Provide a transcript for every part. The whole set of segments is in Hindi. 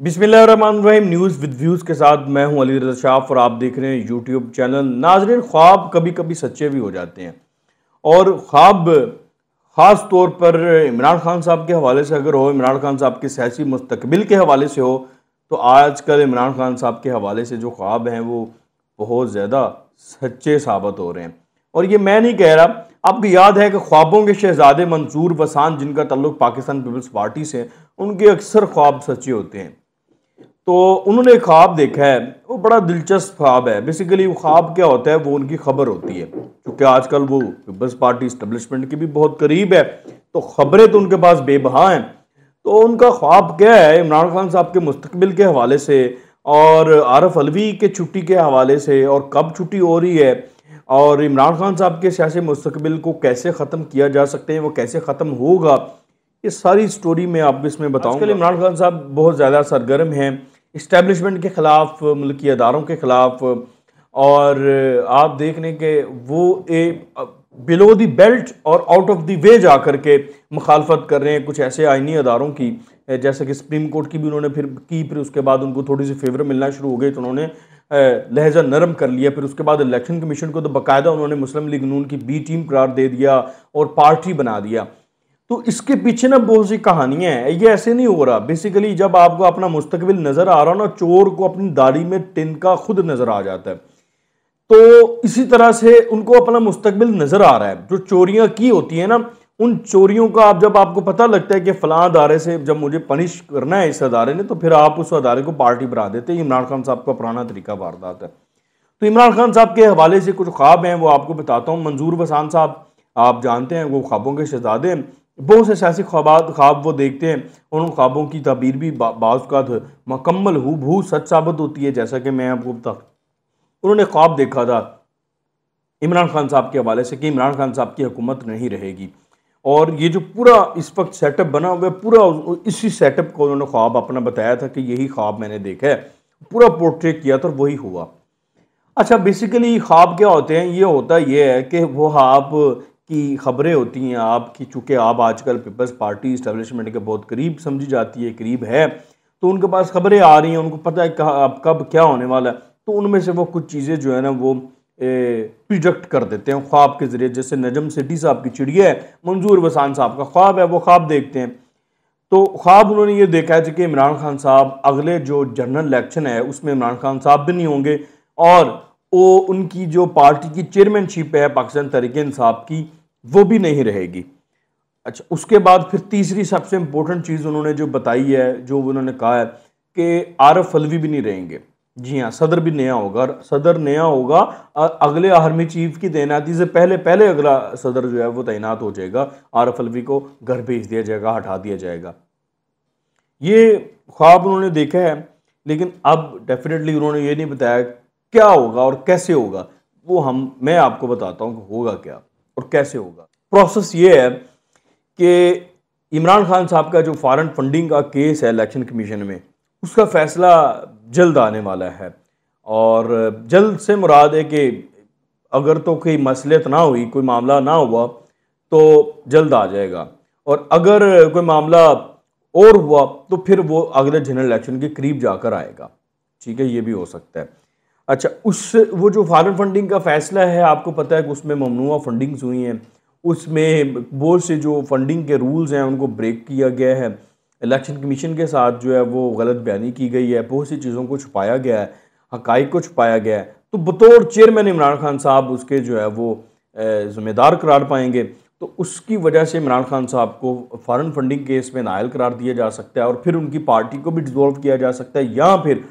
बिस्मिल्लाम न्यूज़ विद व्यूज़ के साथ मैं हूं अली रजा शाफ और आप देख रहे हैं यूट्यूब चैनल नाजरन ख्वाब कभी कभी सच्चे भी हो जाते हैं और ख्वाब ख़ास तौर पर इमरान खान साहब के हवाले से अगर हो इमरान खान साहब के सियासी मुस्तबिल के हवाले से हो तो आजकल इमरान खान साहब के हवाले से जो ख्वाब हैं वो बहुत ज़्यादा सच्चे साबित हो रहे हैं और ये मैं नहीं कह रहा आपको याद है कि ख्वाबों के शहजादे मंसूर वसान जिनका तल्लुक पाकिस्तान पीपल्स पार्टी से उनके अक्सर ख्वाब सच्चे होते हैं तो उन्होंने ख्वाब देखा है वो बड़ा दिलचस्प ख्वाब है बेसिकली वो ख्वाब क्या होता है वो उनकी खबर होती है क्योंकि आजकल वो पीपल्स पार्टी इस्टबलिशमेंट के भी बहुत करीब है तो खबरें तो उनके पास बेबहा हैं तो उनका ख्वाब क्या है इमरान खान साहब के मुस्तबिल के हवाले से और आरफ अलवी के छुट्टी के हवाले से और कब छुट्टी हो रही है और इमरान खान साहब के सियासी मुस्तबिल को कैसे ख़त्म किया जा सकते हैं वो कैसे ख़त्म होगा ये सारी स्टोरी मैं आप इसमें बताऊँ इमरान खान साहब बहुत ज़्यादा सरगर्म हैं इस्टेबलिशमेंट के ख़िलाफ़ मुल्की मतलब अदारों के ख़िलाफ़ और आप देख लें कि वो ए बिलो दी बेल्ट और आउट ऑफ दी वे जा कर के मुखालफत कर रहे हैं कुछ ऐसे आइनी अदारों की जैसे कि सुप्रीम कोर्ट की भी उन्होंने फिर की फिर उसके बाद उनको थोड़ी सी फेवर मिलना शुरू हो गई तो उन्होंने लहजा नरम कर लिया फिर उसके बाद इलेक्शन कमीशन को तो बाकायदा उन्होंने मुस्लिम लीग नून की बी टीम करार दे दिया और पार्टी बना दिया तो इसके पीछे ना बहुत सी कहानियां हैं ये ऐसे नहीं हो रहा बेसिकली जब आपको अपना मुस्तकबिल नज़र आ रहा ना चोर को अपनी दाढ़ी में तिनका खुद नज़र आ जाता है तो इसी तरह से उनको अपना मुस्तकबिल नज़र आ रहा है जो चोरियां की होती है ना उन चोरियों का आप जब आपको पता लगता है कि फलां अदारे से जब मुझे पनिश करना है इस अदारे ने तो फिर आप उस अदारे को पार्टी बना देते हैं इमरान खान साहब का पुराना तरीका वारदात है तो इमरान खान साहब के हवाले से कुछ ख्वाब हैं वो आपको बताता हूँ मंजूर बसान साहब आप जानते हैं वो ख्वाबों के शहजादे हैं बहुत से सियासी ख्वाबात ख्वाब वो देखते हैं उन ख्वाबों की तबीर भी बाज़ात मकम्मल हु भू सच साबित होती है जैसा कि मैं आपको बता उन्होंने ख्वाब देखा था इमरान खान साहब के हवाले से कि इमरान खान साहब की हुकूमत नहीं रहेगी और ये जो पूरा इस वक्त सेटअप बना हुआ है पूरा इसी सेटअप को उन्होंने ख्वाब अपना बताया था कि यही ख्वाब मैंने देखा है पूरा पोर्ट्रेट किया था वही हुआ अच्छा बेसिकली ख्वाब क्या होते हैं ये होता ये है कि वो आप की खबरें होती हैं आपकी चूँकि आप आजकल पीपल्स पार्टी इस्टेबलिशमेंट के बहुत करीब समझी जाती है करीब है तो उनके पास खबरें आ रही हैं उनको पता है अब कब क्या होने वाला है तो उनमें से वो कुछ चीज़ें जो है ना वो प्रोजेक्ट कर देते हैं ख्वाब के ज़रिए जैसे नजम सिटी साहब की चिड़िया है मंजूर वसान साहब का ख्वाब है वो ख्वाब देखते हैं तो ख्वाब उन्होंने ये देखा है कि इमरान खान साहब अगले जो जनरल इलेक्शन है उसमें इमरान खान साहब भी नहीं होंगे और वो उनकी जो पार्टी की चेयरमैनशिप है पाकिस्तान तरीके साहब की वो भी नहीं रहेगी अच्छा उसके बाद फिर तीसरी सबसे इम्पोर्टेंट चीज़ उन्होंने जो बताई है जो उन्होंने कहा है कि आरफ अलवी भी नहीं रहेंगे जी हाँ सदर भी नया होगा सदर नया होगा अगले आर्मी चीफ की तैनाती से पहले पहले अगला सदर जो है वो तैनात हो जाएगा आरफ अलवी को घर भेज दिया जाएगा हटा दिया जाएगा ये ख्वाब उन्होंने देखा है लेकिन अब डेफिनेटली उन्होंने ये नहीं बताया क्या होगा और कैसे होगा वो हम मैं आपको बताता हूँ होगा क्या और कैसे होगा प्रोसेस ये है कि इमरान खान साहब का जो फॉरेन फंडिंग का केस है इलेक्शन कमीशन में उसका फैसला जल्द आने वाला है और जल्द से मुराद है कि अगर तो कोई मसलियत ना हुई कोई मामला ना हुआ तो जल्द आ जाएगा और अगर कोई मामला और हुआ तो फिर वो अगले जनरल इलेक्शन के करीब जाकर आएगा ठीक है ये भी हो सकता है अच्छा उस वो जो फॉरन फंडिंग का फैसला है आपको पता है कि उसमें ममनुआ फंडिंग्स हुई हैं उसमें बहुत से जो फंडिंग के रूल्स हैं उनको ब्रेक किया गया है इलेक्शन कमीशन के साथ जो है वो गलत बयानी की गई है बहुत सी चीज़ों को छुपाया गया है हकाइक को छुपाया गया है तो बतौर चेयरमैन इमरान खान साहब उसके जो है वो ज़िम्मेदार करार पाएंगे तो उसकी वजह से इमरान खान साहब को फॉरेन फंडिंग केस में नायल करार दिया जा सकता है और फिर उनकी पार्टी को भी डिज़ोल्व किया जा सकता है या फिर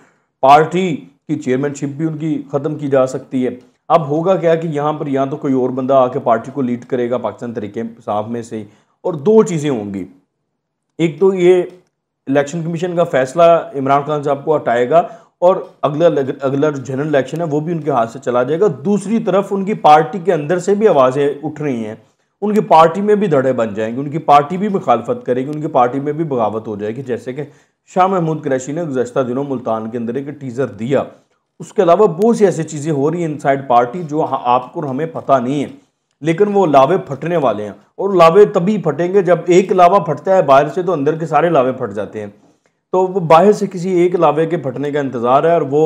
पार्टी की चेयरमैनशिप भी उनकी ख़त्म की जा सकती है अब होगा क्या कि यहाँ पर यहाँ तो कोई और बंदा आके पार्टी को लीड करेगा पाकिस्तान तरीके साफ में से और दो चीज़ें होंगी एक तो ये इलेक्शन कमीशन का फैसला इमरान खान साहब को हटाएगा और अगला अगला जनरल इलेक्शन है वो भी उनके हाथ से चला जाएगा दूसरी तरफ उनकी पार्टी के अंदर से भी आवाज़ें उठ रही हैं उनकी पार्टी में भी धड़े बन जाएंगे उनकी पार्टी भी मुखालफत करेगी उनकी पार्टी में भी बगावत हो जाएगी जैसे कि शाह महमूद क्रैशी ने गुजशत दिनों मुल्तान के अंदर एक टीज़र दिया उसके अलावा बहुत सी ऐसी चीज़ें हो रही हैं इनसाइड पार्टी जो हाँ, आपको और हमें पता नहीं है लेकिन वो लावे फटने वाले हैं और लावे तभी फटेंगे जब एक लावा फटता है बाहर से तो अंदर के सारे लावे फट जाते हैं तो वो बाहर से किसी एक लावे के फटने का इंतज़ार है और वो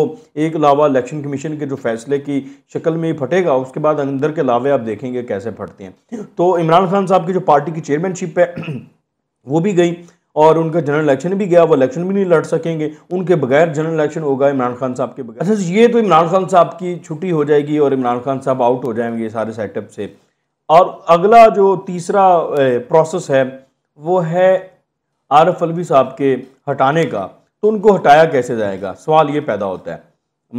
एक लावा इलेक्शन कमीशन के जो फैसले की शक्ल में ही फटेगा उसके बाद अंदर के लावे आप देखेंगे कैसे फटते हैं तो इमरान खान साहब की जो पार्टी की चेयरमैनशिप है वो भी गई और उनका जनरल इलेक्शन भी गया वो इलेक्शन भी नहीं लड़ सकेंगे उनके बगैर जनरल इलेक्शन होगा इमरान खान साहब के बगैर अच्छा ये तो इमरान खान साहब की छुट्टी हो जाएगी और इमरान खान साहब आउट हो जाएंगे सारे सेटअप से और अगला जो तीसरा प्रोसेस है वो है आरफ अलवी साहब के हटाने का तो उनको हटाया कैसे जाएगा सवाल ये पैदा होता है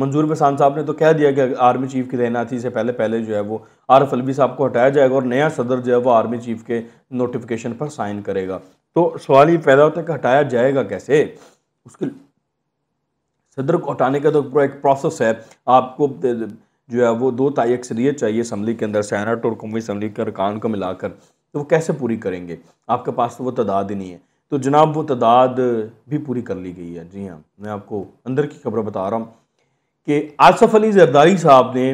मंजूर बसान साहब ने तो कह दिया कि आर्मी चीफ की तैनाती से पहले पहले जो है वो आरफ अलवी साहब को हटाया जाएगा और नया सदर जो है वो आर्मी चीफ के नोटिफिकेशन पर साइन करेगा तो सवाल ये पैदा होता है कि हटाया जाएगा कैसे उसके सदर को हटाने का तो पूरा एक प्रोसेस है आपको जो है वो दो ताई अक्सरियत चाहिए असम्बली के अंदर सैनट और कौमी असम्बली के अरकान को मिलाकर तो वो कैसे पूरी करेंगे आपके पास तो वो तादाद ही नहीं है तो जनाब वो तादाद भी पूरी कर ली गई है जी हाँ मैं आपको अंदर की खबर बता रहा हूँ कि आसफ़ अली जरदारी साहब ने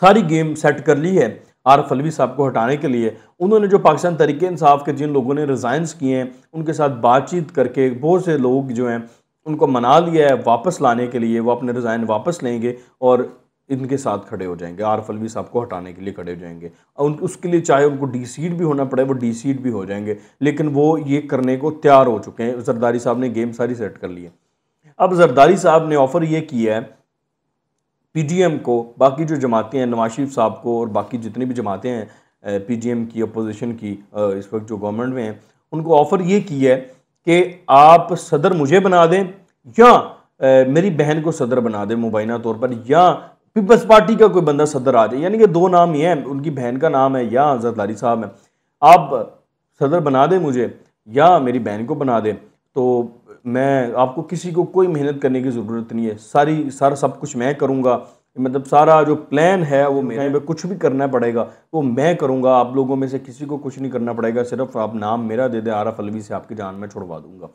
सारी गेम सेट कर ली है आरफ अलवी साहब को हटाने के लिए उन्होंने जो पाकिस्तान तरीके इंसाफ के जिन लोगों ने रिज़ाइंस किए हैं उनके साथ बातचीत करके बहुत से लोग जो हैं उनको मना लिया है वापस लाने के लिए वो अपने रिज़ाइन वापस लेंगे और इनके साथ खड़े हो जाएंगे आरफ अलवी साहब को हटाने के लिए खड़े हो जाएंगे और उन उसके लिए चाहे उनको डी सीट भी होना पड़े वो डी सीट भी हो जाएंगे लेकिन वो ये करने को तैयार हो चुके हैं जरदारी साहब ने गेम सारी सेट कर ली है अब जरदारी साहब ने ऑफ़र ये किया है पीजीएम को बाकी जो जमातें हैं नवाज शरीफ साहब को और बाकी जितनी भी जमातें हैं पीजीएम की अपोजिशन की इस वक्त जो गवर्नमेंट में हैं उनको ऑफ़र ये की है कि आप सदर मुझे बना दें या मेरी बहन को सदर बना दें मुबैना तौर पर या पीपल्स पार्टी का कोई बंदा सदर आ जाए यानी कि दो नाम ये हैं उनकी बहन का नाम है या आज़ाद लारी साहब है आप सदर बना दें मुझे या मेरी बहन को बना दें तो मैं आपको किसी को कोई मेहनत करने की ज़रूरत नहीं है सारी सारा सब कुछ मैं करूँगा मतलब सारा जो प्लान है वो मेरे पे कुछ भी करना पड़ेगा वो मैं करूँगा आप लोगों में से किसी को कुछ नहीं करना पड़ेगा सिर्फ आप नाम मेरा दे दें आरफ अलवी से आपकी जान में छुड़वा दूंगा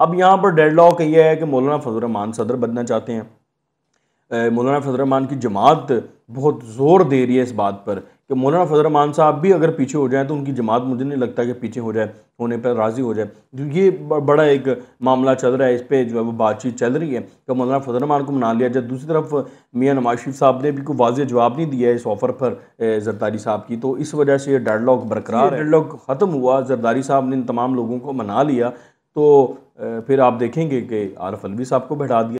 अब यहाँ पर डेड लॉक ये है कि मौलाना फजल रमान सदर बनना चाहते हैं मौलाना फजलरहमान की जमात बहुत ज़ोर दे रही है इस बात पर कि मौलाना फजरमान साहब भी अगर पीछे हो जाएँ तो उनकी जमात मुझे नहीं लगता कि पीछे हो जाए होने पर राज़ी हो जाए तो ये बड़ा एक मामला चल रहा है इस पर जो है वो बातचीत चल रही है कि मौलाना फजरमान को मना लिया जाए दूसरी तरफ मियाँ नवाज शरीफ साहब ने भी कोई वाज जवाब नहीं दिया है इस ऑफ़र पर जरदारी साहब की तो इस वजह से ये डायलॉग बरकरार डायलॉग ख़त्म हुआ जरदारी साहब ने इन तमाम लोगों को मना लिया तो फिर आप देखेंगे कि आरफ अलवी साहब को बैठा दिया